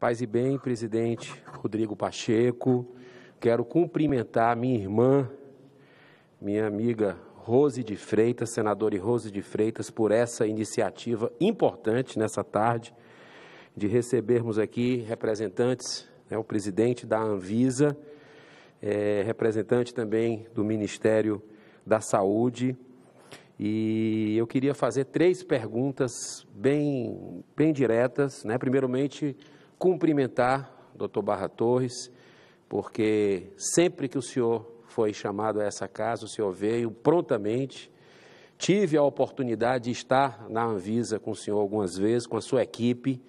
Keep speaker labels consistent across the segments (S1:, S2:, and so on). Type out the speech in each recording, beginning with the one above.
S1: Paz e bem, presidente Rodrigo Pacheco. Quero cumprimentar minha irmã, minha amiga Rose de Freitas, senadora Rose de Freitas, por essa iniciativa importante nessa tarde de recebermos aqui representantes, né, o presidente da Anvisa, é, representante também do Ministério da Saúde. E eu queria fazer três perguntas bem, bem diretas. Né? Primeiramente, cumprimentar o Barra Torres, porque sempre que o senhor foi chamado a essa casa, o senhor veio prontamente. Tive a oportunidade de estar na Anvisa com o senhor algumas vezes, com a sua equipe,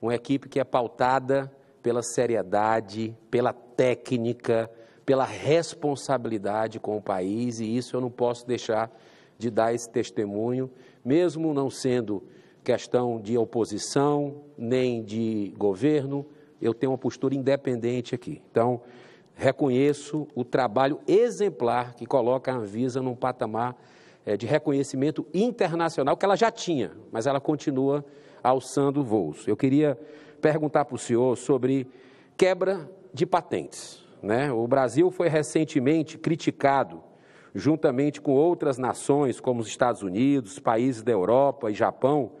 S1: uma equipe que é pautada pela seriedade, pela técnica, pela responsabilidade com o país, e isso eu não posso deixar de dar esse testemunho, mesmo não sendo questão de oposição, nem de governo. Eu tenho uma postura independente aqui. Então, reconheço o trabalho exemplar que coloca a Anvisa num patamar é, de reconhecimento internacional que ela já tinha, mas ela continua alçando voos. Eu queria perguntar para o senhor sobre quebra de patentes. Né? O Brasil foi recentemente criticado juntamente com outras nações como os Estados Unidos, países da Europa e Japão,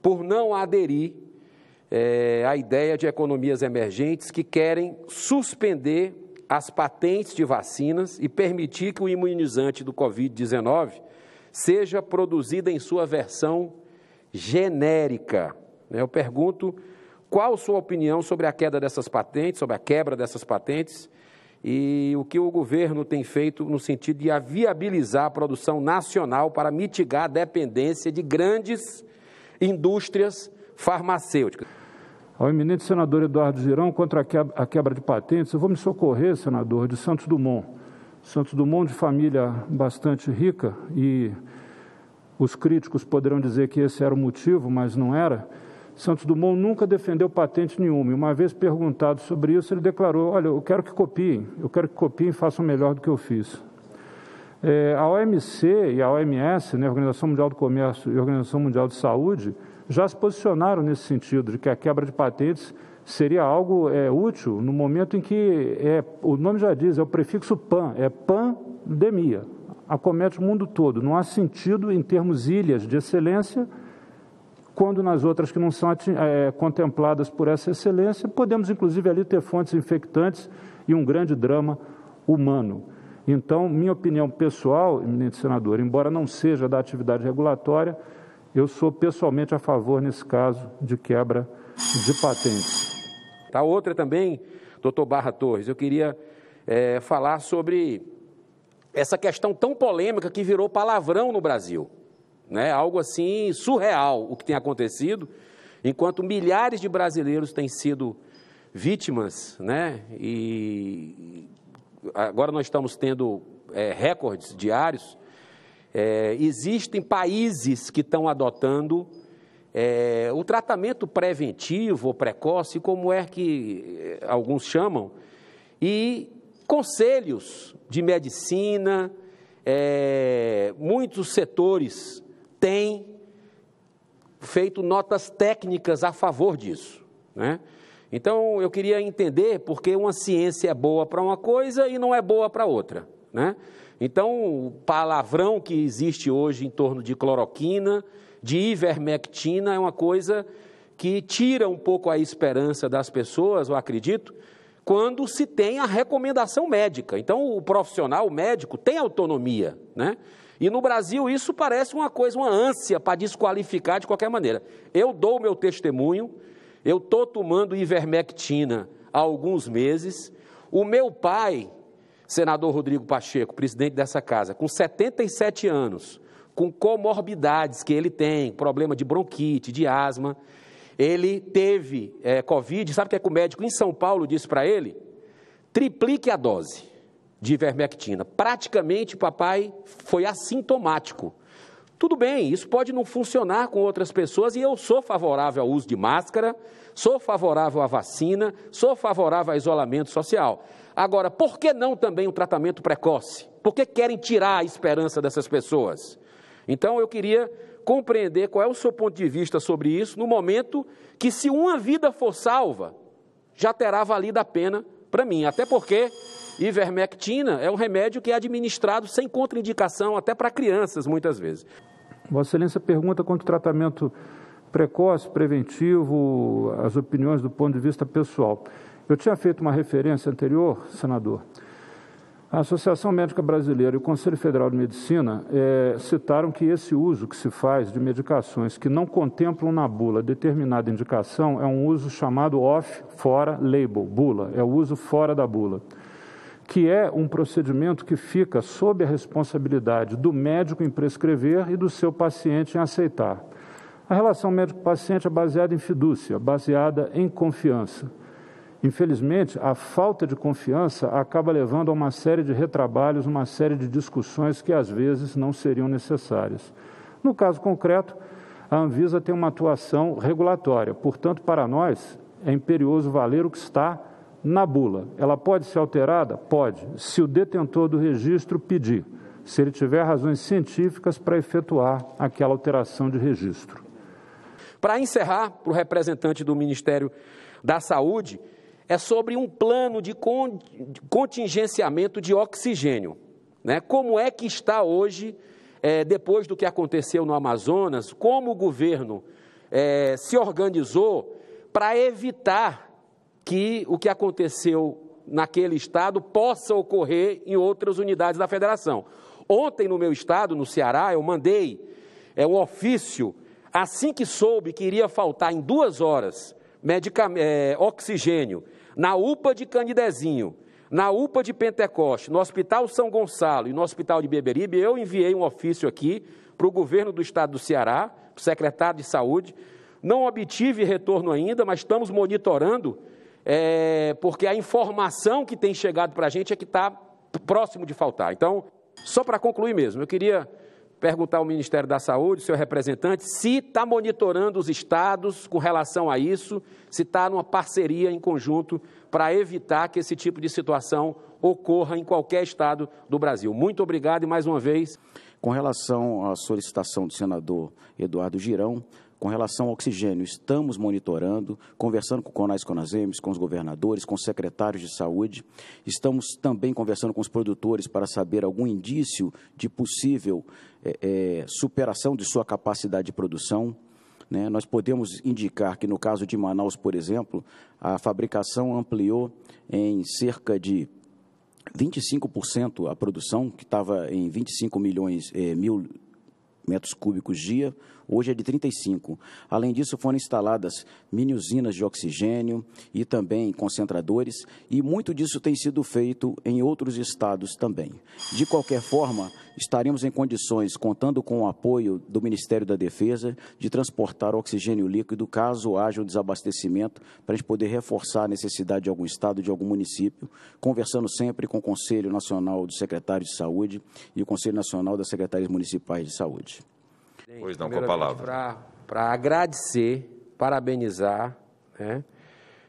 S1: por não aderir é, à ideia de economias emergentes que querem suspender as patentes de vacinas e permitir que o imunizante do Covid-19 seja produzido em sua versão genérica. Né, eu pergunto qual sua opinião sobre a queda dessas patentes, sobre a quebra dessas patentes e o que o governo tem feito no sentido de viabilizar a produção nacional para mitigar a dependência de grandes indústrias farmacêuticas.
S2: Ao eminente senador Eduardo Girão contra a quebra de patentes, eu vou me socorrer, senador, de Santos Dumont. Santos Dumont, de família bastante rica, e os críticos poderão dizer que esse era o motivo, mas não era Santos Dumont nunca defendeu patente nenhuma. E uma vez perguntado sobre isso, ele declarou: Olha, eu quero que copiem, eu quero que copiem e façam melhor do que eu fiz. É, a OMC e a OMS, né, Organização Mundial do Comércio e Organização Mundial de Saúde, já se posicionaram nesse sentido, de que a quebra de patentes seria algo é, útil no momento em que, é, o nome já diz, é o prefixo PAN, é pandemia, acomete o mundo todo. Não há sentido, em termos ilhas de excelência, quando nas outras que não são é, contempladas por essa excelência, podemos inclusive ali ter fontes infectantes e um grande drama humano. Então, minha opinião pessoal, eminente senador, embora não seja da atividade regulatória, eu sou pessoalmente a favor, nesse caso, de quebra de patentes.
S1: A tá outra também, doutor Barra Torres, eu queria é, falar sobre essa questão tão polêmica que virou palavrão no Brasil. Né? Algo assim surreal o que tem acontecido, enquanto milhares de brasileiros têm sido vítimas, né? E agora nós estamos tendo é, recordes diários. É, existem países que estão adotando é, o tratamento preventivo ou precoce, como é que é, alguns chamam, e conselhos de medicina, é, muitos setores tem feito notas técnicas a favor disso. Né? Então, eu queria entender por que uma ciência é boa para uma coisa e não é boa para outra. Né? Então, o palavrão que existe hoje em torno de cloroquina, de ivermectina, é uma coisa que tira um pouco a esperança das pessoas, eu acredito, quando se tem a recomendação médica. Então, o profissional, o médico, tem autonomia, né? E no Brasil isso parece uma coisa, uma ânsia para desqualificar de qualquer maneira. Eu dou o meu testemunho, eu estou tomando ivermectina há alguns meses. O meu pai, senador Rodrigo Pacheco, presidente dessa casa, com 77 anos, com comorbidades que ele tem, problema de bronquite, de asma, ele teve é, Covid. Sabe o que, é que o médico em São Paulo disse para ele? Triplique a dose de ivermectina. Praticamente, papai foi assintomático. Tudo bem, isso pode não funcionar com outras pessoas e eu sou favorável ao uso de máscara, sou favorável à vacina, sou favorável ao isolamento social. Agora, por que não também o um tratamento precoce? Por que querem tirar a esperança dessas pessoas? Então, eu queria compreender qual é o seu ponto de vista sobre isso no momento que, se uma vida for salva, já terá valido a pena para mim. Até porque Ivermectina é um remédio que é administrado sem contraindicação, até para crianças, muitas vezes.
S2: Vossa Excelência pergunta quanto ao tratamento precoce, preventivo, as opiniões do ponto de vista pessoal. Eu tinha feito uma referência anterior, senador. A Associação Médica Brasileira e o Conselho Federal de Medicina é, citaram que esse uso que se faz de medicações que não contemplam na bula determinada indicação é um uso chamado off, fora, label, bula, é o uso fora da bula que é um procedimento que fica sob a responsabilidade do médico em prescrever e do seu paciente em aceitar. A relação médico-paciente é baseada em fidúcia, baseada em confiança. Infelizmente, a falta de confiança acaba levando a uma série de retrabalhos, uma série de discussões que às vezes não seriam necessárias. No caso concreto, a Anvisa tem uma atuação regulatória, portanto, para nós é imperioso valer o que está na bula. Ela pode ser alterada? Pode, se o detentor do registro pedir, se ele tiver razões científicas para efetuar aquela alteração de registro.
S1: Para encerrar, para o representante do Ministério da Saúde, é sobre um plano de contingenciamento de oxigênio. Né? Como é que está hoje, é, depois do que aconteceu no Amazonas, como o governo é, se organizou para evitar que o que aconteceu naquele estado possa ocorrer em outras unidades da federação. Ontem, no meu estado, no Ceará, eu mandei é, um ofício, assim que soube que iria faltar em duas horas é, oxigênio na UPA de Candidezinho, na UPA de Pentecoste, no Hospital São Gonçalo e no Hospital de Beberibe, eu enviei um ofício aqui para o governo do estado do Ceará, para o secretário de Saúde. Não obtive retorno ainda, mas estamos monitorando é, porque a informação que tem chegado para a gente é que está próximo de faltar. Então, só para concluir mesmo, eu queria perguntar ao Ministério da Saúde, seu representante, se está monitorando os estados com relação a isso, se está numa parceria em conjunto para evitar que esse tipo de situação ocorra em qualquer estado do Brasil. Muito obrigado e mais uma vez.
S3: Com relação à solicitação do senador Eduardo Girão, com relação ao oxigênio, estamos monitorando, conversando com o Conais CONASEMES, com os governadores, com os secretários de saúde. Estamos também conversando com os produtores para saber algum indício de possível é, é, superação de sua capacidade de produção. Né? Nós podemos indicar que, no caso de Manaus, por exemplo, a fabricação ampliou em cerca de 25% a produção, que estava em 25 milhões, eh, mil metros cúbicos dia, hoje é de 35. Além disso, foram instaladas mini usinas de oxigênio e também concentradores, e muito disso tem sido feito em outros estados também. De qualquer forma, estaremos em condições, contando com o apoio do Ministério da Defesa, de transportar oxigênio líquido caso haja um desabastecimento, para a gente poder reforçar a necessidade de algum estado, de algum município, conversando sempre com o Conselho Nacional do Secretário de Saúde e o Conselho Nacional das Secretarias Municipais de Saúde.
S1: Pois não, com a palavra. Para agradecer, parabenizar, né,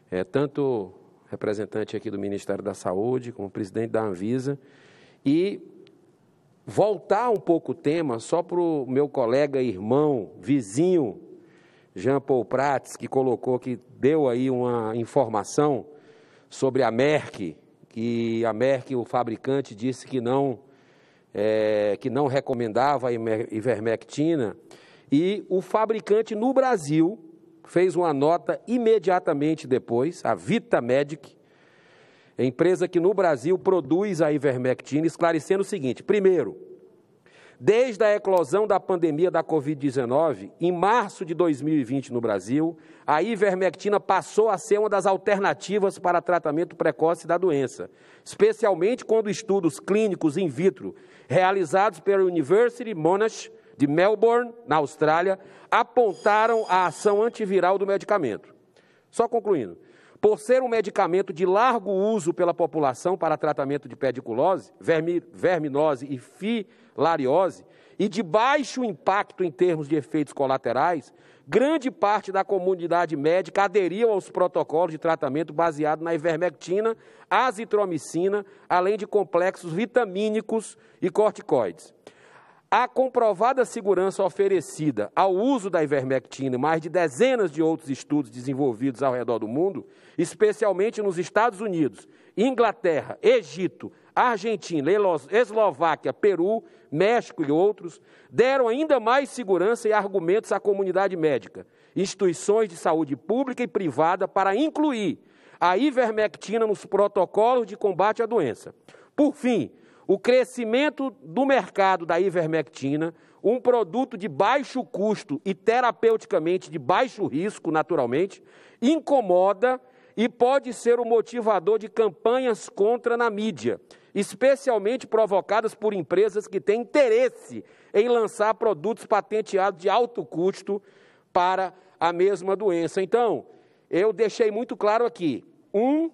S1: é, tanto representante aqui do Ministério da Saúde, como presidente da Anvisa, e voltar um pouco o tema só para o meu colega, irmão, vizinho, Jean Paul Prats, que colocou, que deu aí uma informação sobre a Merck, que a Merck, o fabricante, disse que não, é, que não recomendava a ivermectina, e o fabricante no Brasil fez uma nota imediatamente depois, a Vitamedic, empresa que no Brasil produz a ivermectina, esclarecendo o seguinte: primeiro, desde a eclosão da pandemia da Covid-19, em março de 2020 no Brasil, a ivermectina passou a ser uma das alternativas para tratamento precoce da doença, especialmente quando estudos clínicos in vitro realizados pela University Monash de Melbourne, na Austrália, apontaram a ação antiviral do medicamento. Só concluindo, por ser um medicamento de largo uso pela população para tratamento de pediculose, verminose e filariose, e de baixo impacto em termos de efeitos colaterais, grande parte da comunidade médica aderiu aos protocolos de tratamento baseado na ivermectina, azitromicina, além de complexos vitamínicos e corticoides. A comprovada segurança oferecida ao uso da ivermectina, mais de dezenas de outros estudos desenvolvidos ao redor do mundo, especialmente nos Estados Unidos, Inglaterra, Egito, Argentina, Eslováquia, Peru, México e outros, deram ainda mais segurança e argumentos à comunidade médica, instituições de saúde pública e privada para incluir a ivermectina nos protocolos de combate à doença. Por fim, o crescimento do mercado da ivermectina, um produto de baixo custo e terapeuticamente de baixo risco, naturalmente, incomoda e pode ser o motivador de campanhas contra na mídia, especialmente provocadas por empresas que têm interesse em lançar produtos patenteados de alto custo para a mesma doença. Então, eu deixei muito claro aqui: um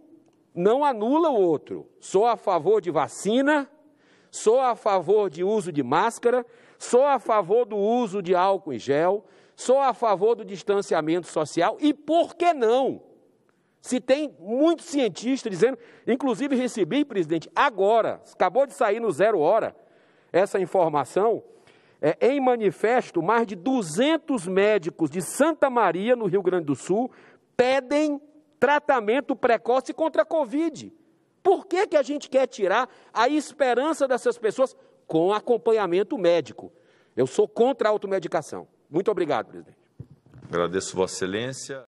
S1: não anula o outro. Sou a favor de vacina, sou a favor de uso de máscara, sou a favor do uso de álcool em gel, sou a favor do distanciamento social e por que não? Se tem muitos cientistas dizendo, inclusive recebi, presidente, agora, acabou de sair no Zero Hora, essa informação, é, em manifesto, mais de 200 médicos de Santa Maria, no Rio Grande do Sul, pedem tratamento precoce contra a Covid. Por que, que a gente quer tirar a esperança dessas pessoas com acompanhamento médico? Eu sou contra a automedicação. Muito obrigado, presidente.
S2: Agradeço Vossa Excelência.